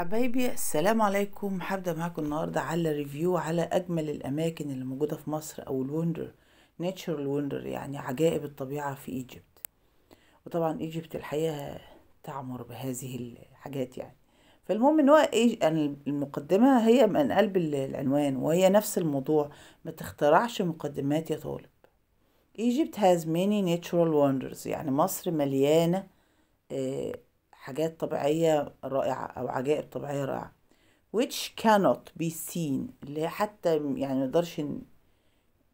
حبايبي السلام عليكم هبدأ معاكم النهاردة على ريفيو على أجمل الأماكن اللي موجودة في مصر أو الوندر ناتشرال وندر يعني عجائب الطبيعة في إيجيبت وطبعا إيجيبت الحقيقة تعمر بهذه الحاجات يعني فالمهم ان هو ايه المقدمة هي من قلب العنوان وهي نفس الموضوع ما تخترعش مقدمات يا طالب ايجيبت هاز ميني ناتشرال وندرز يعني مصر مليانة آه حاجات طبيعية رائعة أو عجائب طبيعية رائعة which cannot be seen اللي حتى يعني مقدرش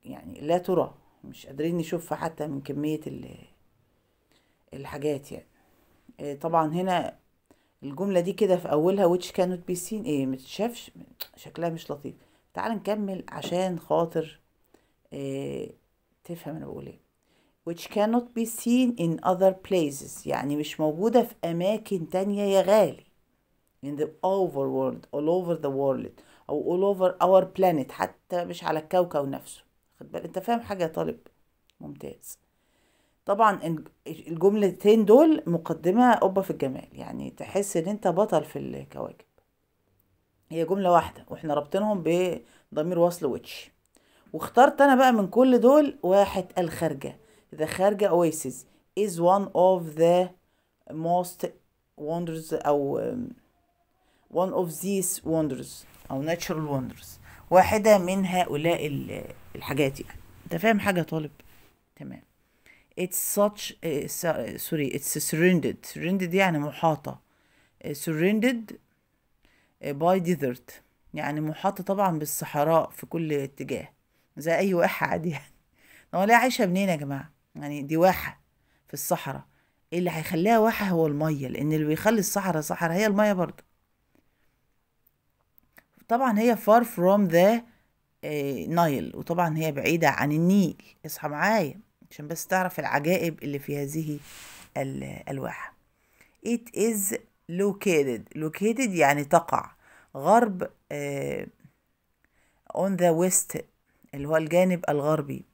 يعني لا ترى مش قادرين نشوفها حتى من كمية الحاجات يعني آه، طبعا هنا الجملة دي كده في أولها which cannot be seen ايه متشافش شكلها مش لطيف تعال نكمل عشان خاطر إيه تفهم أنا بقول ايه which cannot be seen in other places يعني مش موجودة في أماكن تانية يا غالي in the overworld all over the world أو all over our planet حتى مش على الكوكب نفسه خد بالك أنت فاهم حاجة يا طالب ممتاز طبعا الجملتين دول مقدمة قبة في الجمال يعني تحس إن أنت بطل في الكواكب هي جملة واحدة وإحنا رابطينهم بضمير وصل ويتش واخترت أنا بقى من كل دول واحد الخارجة the خارجة oasis is one of the most wonders أو um, one of these wonders أو natural wonders واحدة من هؤلاء الحاجات يعني أنت فاهم حاجة يا طالب؟ تمام it's such uh, sorry it's surrounded surrounded يعني محاطة uh, surrounded by desert يعني محاطة طبعا بالصحراء في كل اتجاه زي أي واحة عادي يعني هو ليه عايشة منين يا جماعة يعني دي واحة في الصحراء إيه اللي هيخليها واحة هو المية لأن اللي بيخلي الصحراء صحراء هي المية برضه طبعا هي far from the نايل آه، وطبعا هي بعيدة عن النيل اصحى معايا عشان بس تعرف العجائب اللي في هذه الواحة it is located located يعني تقع غرب آه، on the west اللي هو الجانب الغربي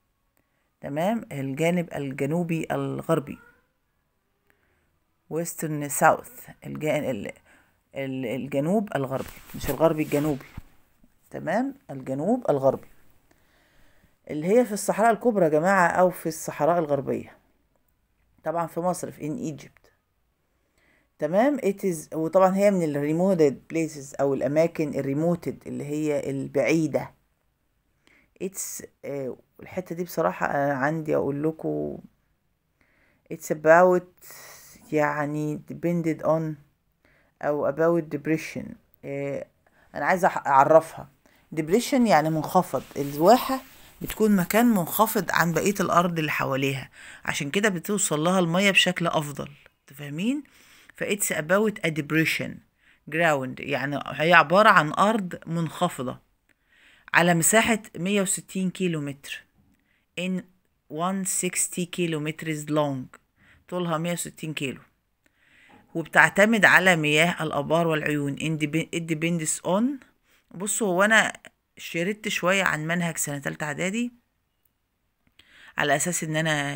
تمام الجانب الجنوبي الغربي ويسترن ساوث الجنوب الغربي مش الغربي الجنوبي تمام الجنوب الغربي اللي هي في الصحراء الكبرى يا جماعة أو في الصحراء الغربية طبعا في مصر في إن إيجيبت تمام it is وطبعا هي من الريموتد بليسز أو الأماكن الريموتد اللي هي البعيدة it's uh, والحتة دي بصراحة أنا عندي أقول لكم it's about يعني depended on أو about depression إيه أنا عايزة أعرفها depression يعني منخفض الواحة بتكون مكان منخفض عن بقية الأرض اللي حواليها عشان كده بتوصل لها المية بشكل أفضل تفهمين فإتس أباوت a depression ground يعني هي عبارة عن أرض منخفضة على مساحة 160 كيلو متر in 160 kilometers long طولها 160 كيلو وبتعتمد على مياه الآبار والعيون depends on بصوا هو أنا شردت شوية عن منهج سنة تالتة إعدادي على أساس إن أنا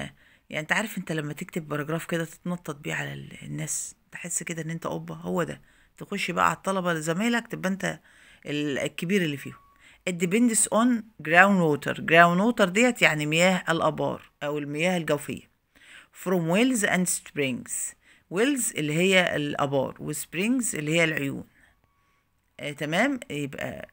يعني أنت عارف أنت لما تكتب باراجراف كده تتنطط بيه على الناس تحس كده إن أنت أوبا هو ده تخش بقى على الطلبة زمايلك تبقى أنت الكبير اللي فيهم it depends on ground water ground water ديت يعني مياه الابار او المياه الجوفيه from wells and springs wells اللي هي الابار وسبرينجز اللي هي العيون آه تمام يبقى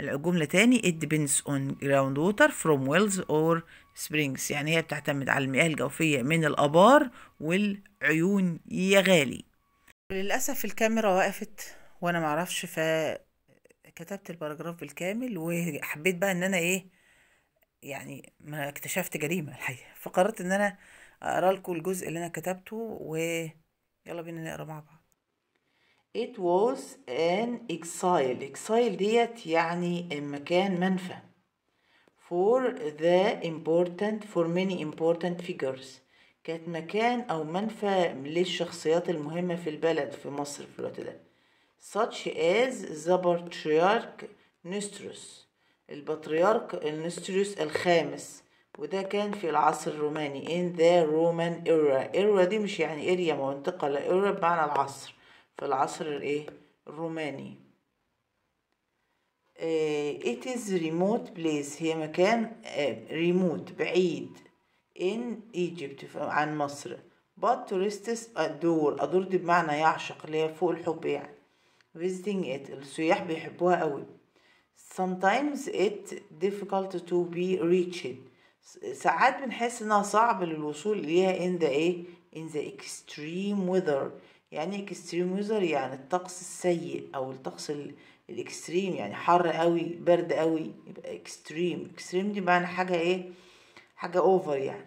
الجملة تاني it depends on ground water from wells or springs يعني هي بتعتمد على المياه الجوفية من الآبار والعيون يا غالي للأسف الكاميرا وقفت وأنا معرفش ف كتبت الباراجراف بالكامل وحبيت بقى ان انا ايه يعني ما اكتشفت جريمه الحقيقه فقررت ان انا اقرا لكم الجزء اللي انا كتبته ويلا بينا نقرا مع بعض It was an exile exile ديت يعني مكان منفى for the important for many important figures كانت مكان أو منفى للشخصيات المهمة في البلد في مصر في الوقت ده such as the patriarch Nestorus البطريرك النستروس الخامس وده كان في العصر الروماني in the Roman era era دي مش يعني اريا منطقة لا era بمعنى العصر في العصر الايه الروماني آه، it is remote place هي مكان ريموت آه، بعيد in Egypt عن مصر but tourists adore adore دي بمعنى يعشق اللي هي فوق الحب يعني visiting it السياح بيحبوها قوي sometimes it difficult to be reached ساعات بنحس انها صعب للوصول ليها in the ايه in the extreme weather يعني extreme weather يعني الطقس السيء او الطقس الاكستريم يعني حر قوي برد قوي يبقى extreme extreme دي معنى حاجة ايه حاجة اوفر يعني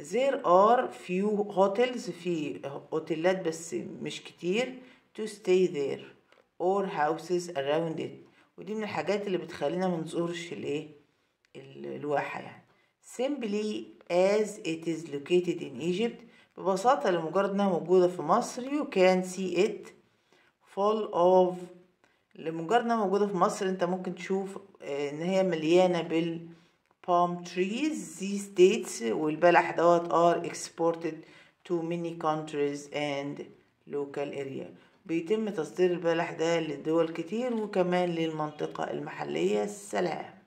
there are few hotels في اوتيلات بس مش كتير to stay there or houses around it ودي من الحاجات اللي بتخلينا منزورش الايه الواحة يعني simply as it is located in Egypt ببساطة لمجرد انها موجودة في مصر you can see it full of لمجرد انها موجودة في مصر انت ممكن تشوف آه، ان هي مليانة بال palm trees these dates والبلح دوت are exported to many countries and local area بيتم تصدير البلح ده لدول كتير وكمان للمنطقة المحلية السلام